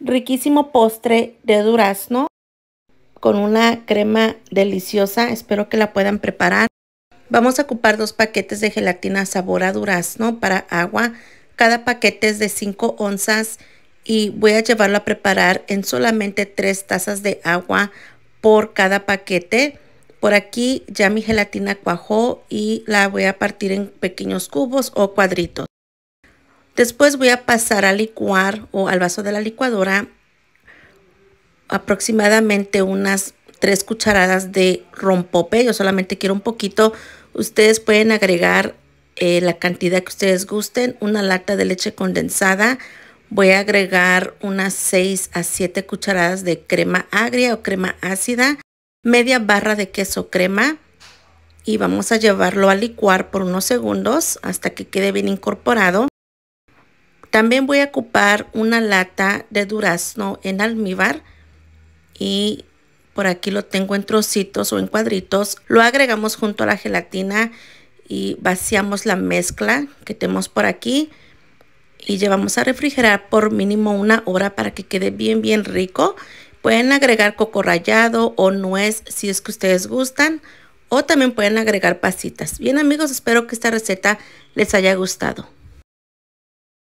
riquísimo postre de durazno con una crema deliciosa. Espero que la puedan preparar. Vamos a ocupar dos paquetes de gelatina sabor a durazno para agua. Cada paquete es de 5 onzas y voy a llevarlo a preparar en solamente 3 tazas de agua por cada paquete. Por aquí ya mi gelatina cuajó y la voy a partir en pequeños cubos o cuadritos. Después voy a pasar a licuar o al vaso de la licuadora aproximadamente unas 3 cucharadas de rompope. Yo solamente quiero un poquito. Ustedes pueden agregar eh, la cantidad que ustedes gusten. Una lata de leche condensada. Voy a agregar unas 6 a 7 cucharadas de crema agria o crema ácida. Media barra de queso crema. Y vamos a llevarlo a licuar por unos segundos hasta que quede bien incorporado. También voy a ocupar una lata de durazno en almíbar y por aquí lo tengo en trocitos o en cuadritos. Lo agregamos junto a la gelatina y vaciamos la mezcla que tenemos por aquí y llevamos a refrigerar por mínimo una hora para que quede bien bien rico. Pueden agregar coco rallado o nuez si es que ustedes gustan o también pueden agregar pasitas. Bien amigos, espero que esta receta les haya gustado.